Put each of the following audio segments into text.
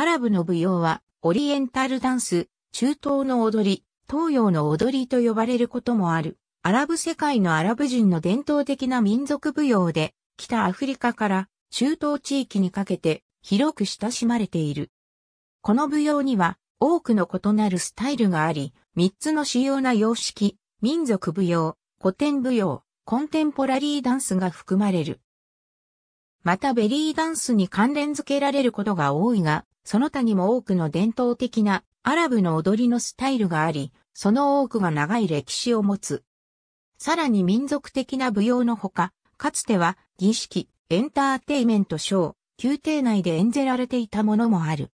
アラブの舞踊は、オリエンタルダンス、中東の踊り、東洋の踊りと呼ばれることもある。アラブ世界のアラブ人の伝統的な民族舞踊で、北アフリカから中東地域にかけて広く親しまれている。この舞踊には多くの異なるスタイルがあり、3つの主要な様式、民族舞踊、古典舞踊、コンテンポラリーダンスが含まれる。またベリーダンスに関連付けられることが多いが、その他にも多くの伝統的なアラブの踊りのスタイルがあり、その多くが長い歴史を持つ。さらに民族的な舞踊のほか、かつては儀式、エンターテイメントショー、宮廷内で演じられていたものもある。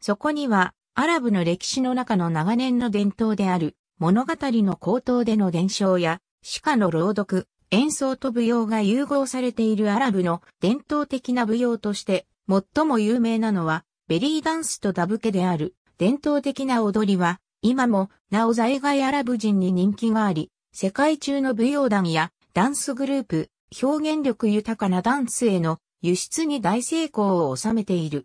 そこには、アラブの歴史の中の長年の伝統である、物語の口頭での伝承や、歯科の朗読、演奏と舞踊が融合されているアラブの伝統的な舞踊として、最も有名なのは、ベリーダンスとダブケである伝統的な踊りは、今もなお在外アラブ人に人気があり、世界中の舞踊団やダンスグループ、表現力豊かなダンスへの輸出に大成功を収めている。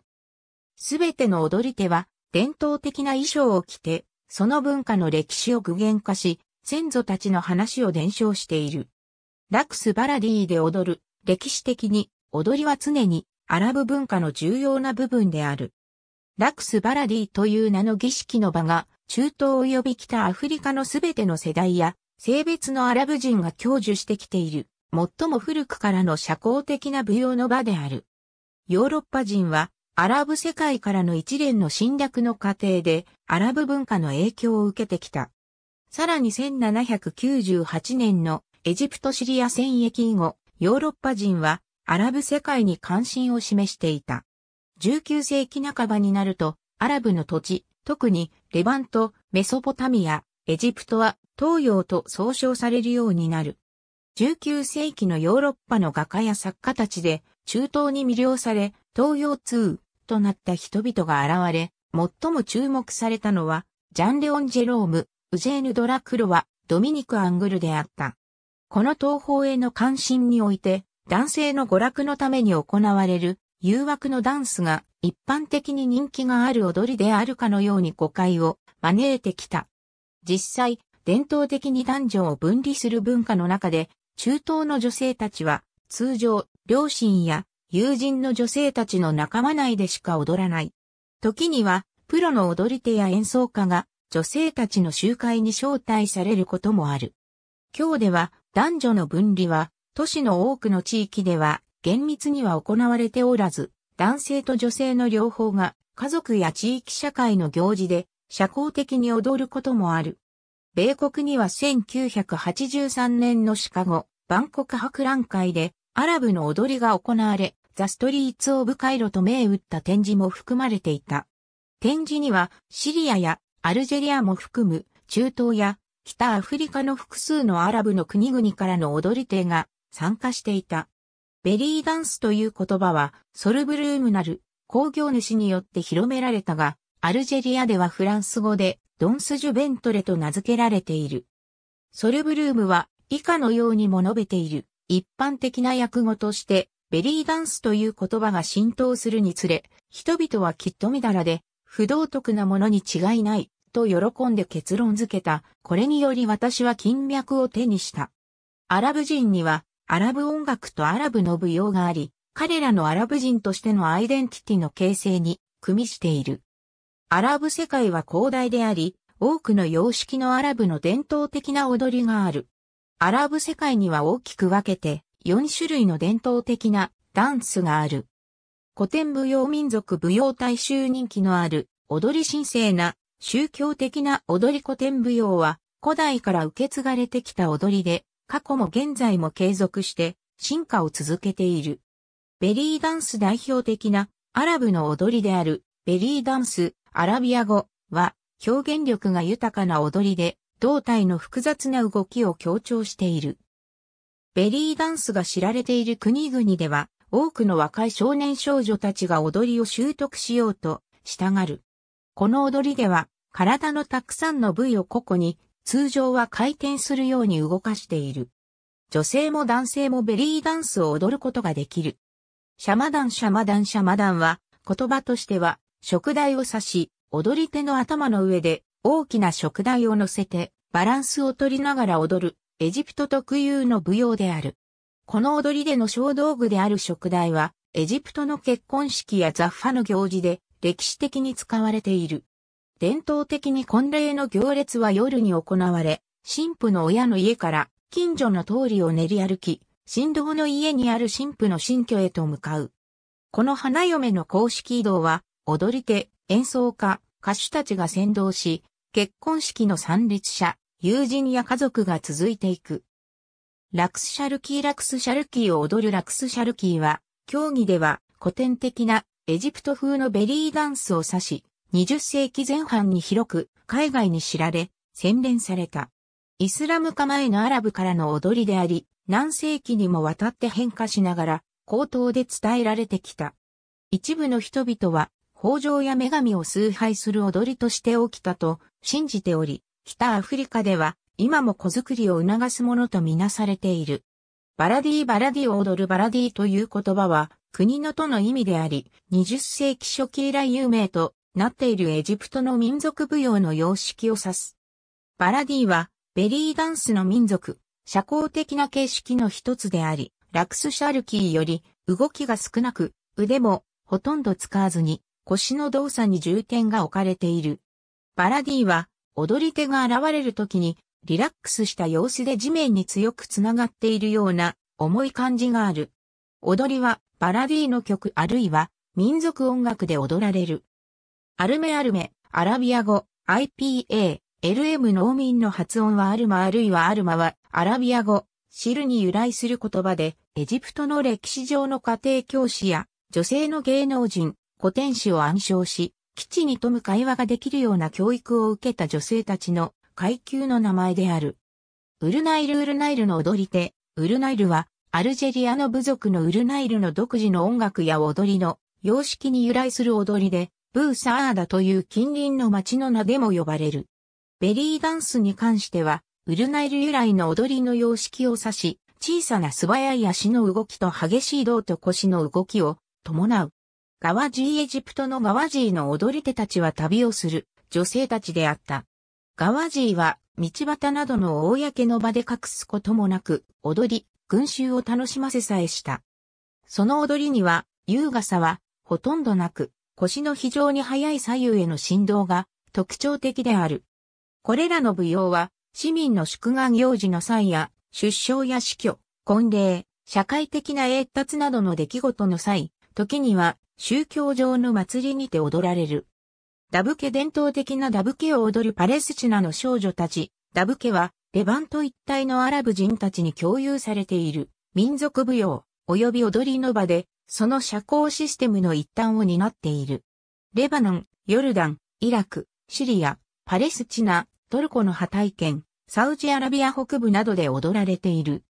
すべての踊り手は伝統的な衣装を着て、その文化の歴史を具現化し、先祖たちの話を伝承している。ラクスバラディーで踊る、歴史的に踊りは常にアラブ文化の重要な部分である。ラクスバラディという名の儀式の場が、中東及び北アフリカのすべての世代や、性別のアラブ人が享受してきている、最も古くからの社交的な舞踊の場である。ヨーロッパ人は、アラブ世界からの一連の侵略の過程で、アラブ文化の影響を受けてきた。さらに1798年のエジプトシリア戦役以後、ヨーロッパ人はアラブ世界に関心を示していた。19世紀半ばになると、アラブの土地、特にレバント、メソポタミア、エジプトは東洋と総称されるようになる。19世紀のヨーロッパの画家や作家たちで中東に魅了され、東洋通となった人々が現れ、最も注目されたのは、ジャン・レオン・ジェローム、ウジェーヌ・ドラクロワ、ドミニク・アングルであった。この東方への関心において、男性の娯楽のために行われる誘惑のダンスが一般的に人気がある踊りであるかのように誤解を招いてきた。実際、伝統的に男女を分離する文化の中で、中東の女性たちは通常、両親や友人の女性たちの仲間内でしか踊らない。時には、プロの踊り手や演奏家が女性たちの集会に招待されることもある。今日では男女の分離は都市の多くの地域では厳密には行われておらず、男性と女性の両方が家族や地域社会の行事で社交的に踊ることもある。米国には1983年のシカゴ、バンコク博覧会でアラブの踊りが行われ、ザ・ストリーツ・オブ・カイロと銘打った展示も含まれていた。展示にはシリアやアルジェリアも含む中東や北アフリカの複数のアラブの国々からの踊り手が参加していた。ベリーダンスという言葉は、ソルブルームなる工業主によって広められたが、アルジェリアではフランス語で、ドンスジュベントレと名付けられている。ソルブルームは、以下のようにも述べている。一般的な訳語として、ベリーダンスという言葉が浸透するにつれ、人々はきっとみだらで、不道徳なものに違いない、と喜んで結論付けた。これにより私は金脈を手にした。アラブ人には、アラブ音楽とアラブの舞踊があり、彼らのアラブ人としてのアイデンティティの形成に組みしている。アラブ世界は広大であり、多くの様式のアラブの伝統的な踊りがある。アラブ世界には大きく分けて4種類の伝統的なダンスがある。古典舞踊民族舞踊大衆人気のある踊り神聖な宗教的な踊り古典舞踊は古代から受け継がれてきた踊りで過去も現在も継続して進化を続けている。ベリーダンス代表的なアラブの踊りであるベリーダンス、アラビア語は表現力が豊かな踊りで胴体の複雑な動きを強調している。ベリーダンスが知られている国々では多くの若い少年少女たちが踊りを習得しようとしたがる。この踊りでは体のたくさんの部位を個々に通常は回転するように動かしている。女性も男性もベリーダンスを踊ることができる。シャマダンシャマダンシャマダンは言葉としては食台を指し、踊り手の頭の上で大きな食台を乗せてバランスを取りながら踊るエジプト特有の舞踊である。この踊りでの小道具である食台はエジプトの結婚式や雑貨の行事で歴史的に使われている。伝統的に婚礼の行列は夜に行われ、神父の親の家から近所の通りを練り歩き、神道の家にある神父の新居へと向かう。この花嫁の公式移動は、踊り手、演奏家、歌手たちが先導し、結婚式の参列者、友人や家族が続いていく。ラクスシャルキーラクスシャルキーを踊るラクスシャルキーは、競技では古典的なエジプト風のベリーダンスを指し、20世紀前半に広く海外に知られ、洗練された。イスラム化前のアラブからの踊りであり、何世紀にもわたって変化しながら、口頭で伝えられてきた。一部の人々は、豊穣や女神を崇拝する踊りとして起きたと信じており、北アフリカでは今も子作りを促すものとみなされている。バラディーバラディを踊るバラディという言葉は国のとの意味であり、20世紀初期以来有名となっているエジプトの民族舞踊の様式を指す。バラディは、ベリーダンスの民族、社交的な形式の一つであり、ラクスシャルキーより動きが少なく、腕もほとんど使わずに腰の動作に重点が置かれている。バラディは踊り手が現れる時にリラックスした様子で地面に強くつながっているような重い感じがある。踊りはバラディの曲あるいは民族音楽で踊られる。アルメアルメ、アラビア語、IPA、LM 農民の発音はアルマあるいはアルマは、アラビア語、シルに由来する言葉で、エジプトの歴史上の家庭教師や、女性の芸能人、古典史を暗唱し、基地に富む会話ができるような教育を受けた女性たちの階級の名前である。ウルナイル・ウルナイルの踊り手、ウルナイルは、アルジェリアの部族のウルナイルの独自の音楽や踊りの様式に由来する踊りで、ブーサーダという近隣の町の名でも呼ばれる。ベリーダンスに関しては、ウルナイル由来の踊りの様式を指し、小さな素早い足の動きと激しい胴と腰の動きを伴う。ガワジーエジプトのガワジーの踊り手たちは旅をする女性たちであった。ガワジーは道端などの公の場で隠すこともなく踊り、群衆を楽しませさえした。その踊りには優雅さはほとんどなく腰の非常に速い左右への振動が特徴的である。これらの舞踊は、市民の祝賀行事の際や、出生や死去、婚礼、社会的な栄達などの出来事の際、時には宗教上の祭りにて踊られる。ダブ家伝統的なダブ家を踊るパレスチナの少女たち、ダブ家は、レバント一帯のアラブ人たちに共有されている民族舞踊、及び踊りの場で、その社交システムの一端を担っている。レバノン、ヨルダン、イラク、シリア、パレスチナ、トルコの派。体圏、サウジアラビア北部などで踊られている。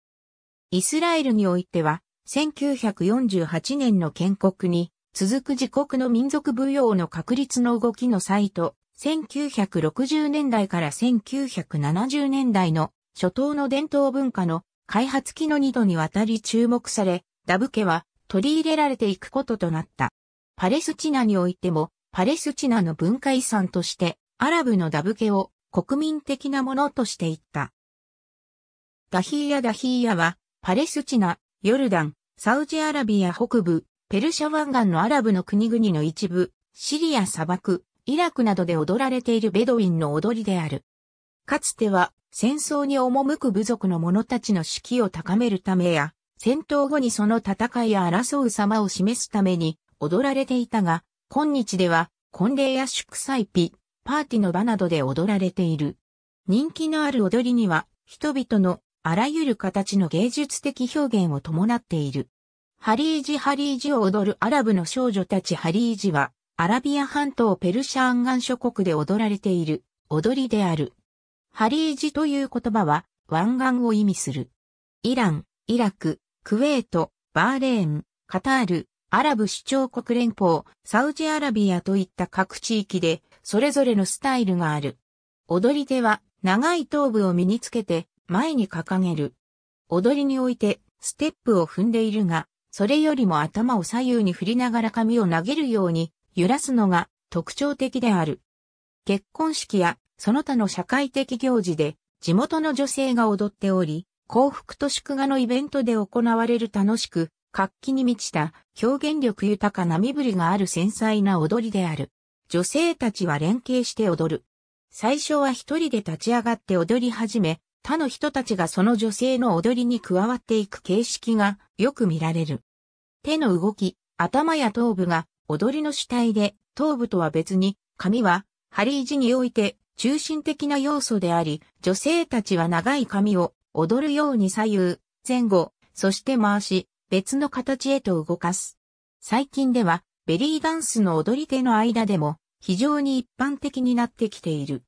イスラエルにおいては、1948年の建国に、続く自国の民族舞踊の確立の動きの際と、1960年代から1970年代の初頭の伝統文化の開発期の2度にわたり注目され、ダブ家は取り入れられていくこととなった。パレスチナにおいても、パレスチナの文化遺産として、アラブのダブケを国民的なものとしていった。ダヒーヤ・ダヒーヤは、パレスチナ、ヨルダン、サウジアラビア北部、ペルシャ湾岸のアラブの国々の一部、シリア砂漠、イラクなどで踊られているベドウィンの踊りである。かつては、戦争に赴く部族の者たちの士気を高めるためや、戦闘後にその戦いや争う様を示すために踊られていたが、今日では婚礼や祝祭日、パーティの場などで踊られている。人気のある踊りには、人々のあらゆる形の芸術的表現を伴っている。ハリージ・ハリージを踊るアラブの少女たちハリージは、アラビア半島ペルシャンガン諸国で踊られている踊りである。ハリージという言葉は湾岸を意味する。イラン、イラク、クウェート、バーレーン、カタール、アラブ首長国連邦、サウジアラビアといった各地域で、それぞれのスタイルがある。踊り手は、長い頭部を身につけて、前に掲げる。踊りにおいて、ステップを踏んでいるが、それよりも頭を左右に振りながら髪を投げるように揺らすのが特徴的である。結婚式やその他の社会的行事で地元の女性が踊っており、幸福と祝賀のイベントで行われる楽しく、活気に満ちた表現力豊かな身振りがある繊細な踊りである。女性たちは連携して踊る。最初は一人で立ち上がって踊り始め、他の人たちがその女性の踊りに加わっていく形式がよく見られる。手の動き、頭や頭部が踊りの主体で、頭部とは別に、髪は、針維持において中心的な要素であり、女性たちは長い髪を踊るように左右、前後、そして回し、別の形へと動かす。最近では、ベリーダンスの踊り手の間でも、非常に一般的になってきている。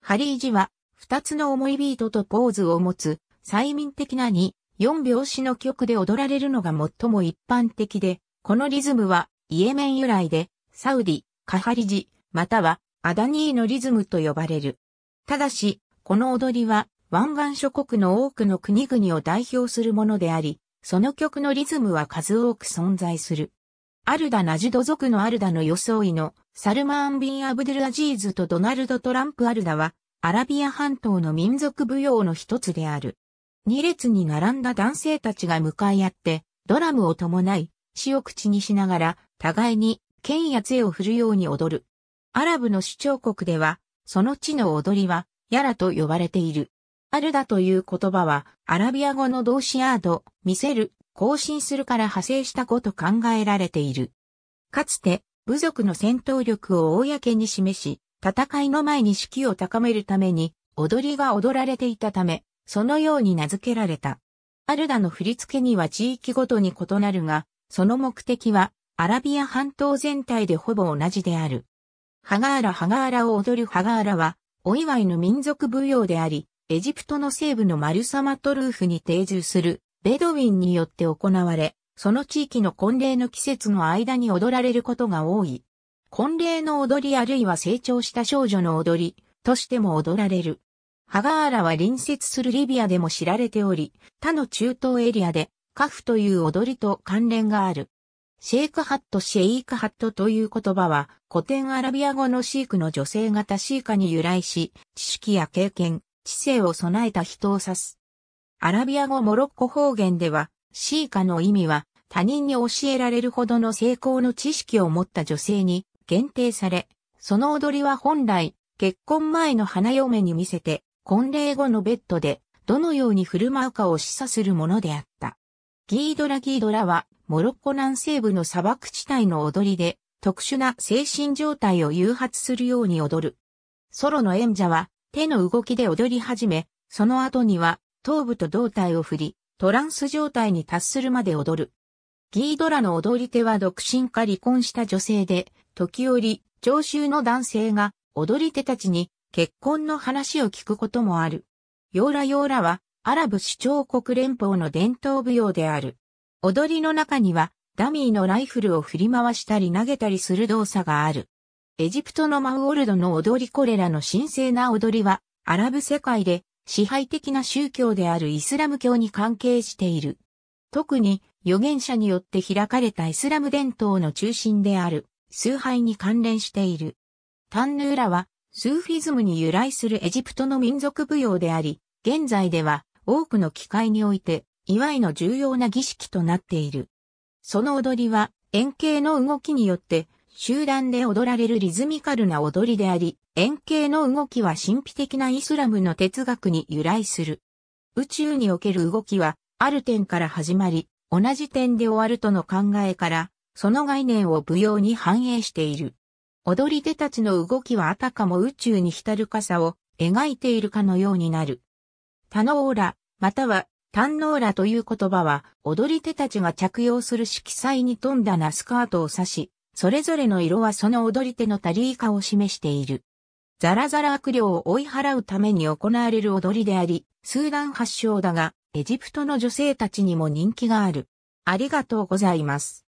ハリージは、二つの重いビートとポーズを持つ、催眠的な2、4拍子の曲で踊られるのが最も一般的で、このリズムは、イエメン由来で、サウディ、カハリジ、または、アダニーのリズムと呼ばれる。ただし、この踊りは、湾岸諸国の多くの国々を代表するものであり、その曲のリズムは数多く存在する。アルダ・ナジド族のアルダの装いのサルマーン・ビン・アブデル・アジーズとドナルド・トランプ・アルダはアラビア半島の民族舞踊の一つである。二列に並んだ男性たちが向かい合ってドラムを伴い、死を口にしながら互いに剣や杖を振るように踊る。アラブの主張国ではその地の踊りはヤラと呼ばれている。アルダという言葉は、アラビア語の動詞アード、見せる、更新するから派生した語と考えられている。かつて、部族の戦闘力を公に示し、戦いの前に士気を高めるために、踊りが踊られていたため、そのように名付けられた。アルダの振り付けには地域ごとに異なるが、その目的は、アラビア半島全体でほぼ同じである。ハガーラハガーラを踊るハガーラは、お祝いの民族舞踊であり、エジプトの西部のマルサマトルーフに定住するベドウィンによって行われ、その地域の婚礼の季節の間に踊られることが多い。婚礼の踊りあるいは成長した少女の踊りとしても踊られる。ハガーラは隣接するリビアでも知られており、他の中東エリアでカフという踊りと関連がある。シェイクハットシェイクハットという言葉は古典アラビア語のシークの女性型シーカに由来し、知識や経験、知性を備えた人を指す。アラビア語モロッコ方言では、シーカの意味は、他人に教えられるほどの成功の知識を持った女性に限定され、その踊りは本来、結婚前の花嫁に見せて、婚礼後のベッドで、どのように振る舞うかを示唆するものであった。ギードラギードラは、モロッコ南西部の砂漠地帯の踊りで、特殊な精神状態を誘発するように踊る。ソロの演者は、手の動きで踊り始め、その後には頭部と胴体を振り、トランス状態に達するまで踊る。ギードラの踊り手は独身か離婚した女性で、時折、聴衆の男性が踊り手たちに結婚の話を聞くこともある。ヨーラヨーラはアラブ首長国連邦の伝統舞踊である。踊りの中にはダミーのライフルを振り回したり投げたりする動作がある。エジプトのマウオルドの踊りこれらの神聖な踊りは、アラブ世界で支配的な宗教であるイスラム教に関係している。特に預言者によって開かれたイスラム伝統の中心である崇拝に関連している。タンヌーラはスーフィズムに由来するエジプトの民族舞踊であり、現在では多くの機会において祝いの重要な儀式となっている。その踊りは円形の動きによって集団で踊られるリズミカルな踊りであり、円形の動きは神秘的なイスラムの哲学に由来する。宇宙における動きは、ある点から始まり、同じ点で終わるとの考えから、その概念を舞踊に反映している。踊り手たちの動きはあたかも宇宙に浸る傘を描いているかのようになる。タノーラ、またはタンノーラという言葉は、踊り手たちが着用する色彩に富んだなスカートを指し、それぞれの色はその踊り手のタリーカを示している。ザラザラ悪霊を追い払うために行われる踊りであり、スーダン発祥だが、エジプトの女性たちにも人気がある。ありがとうございます。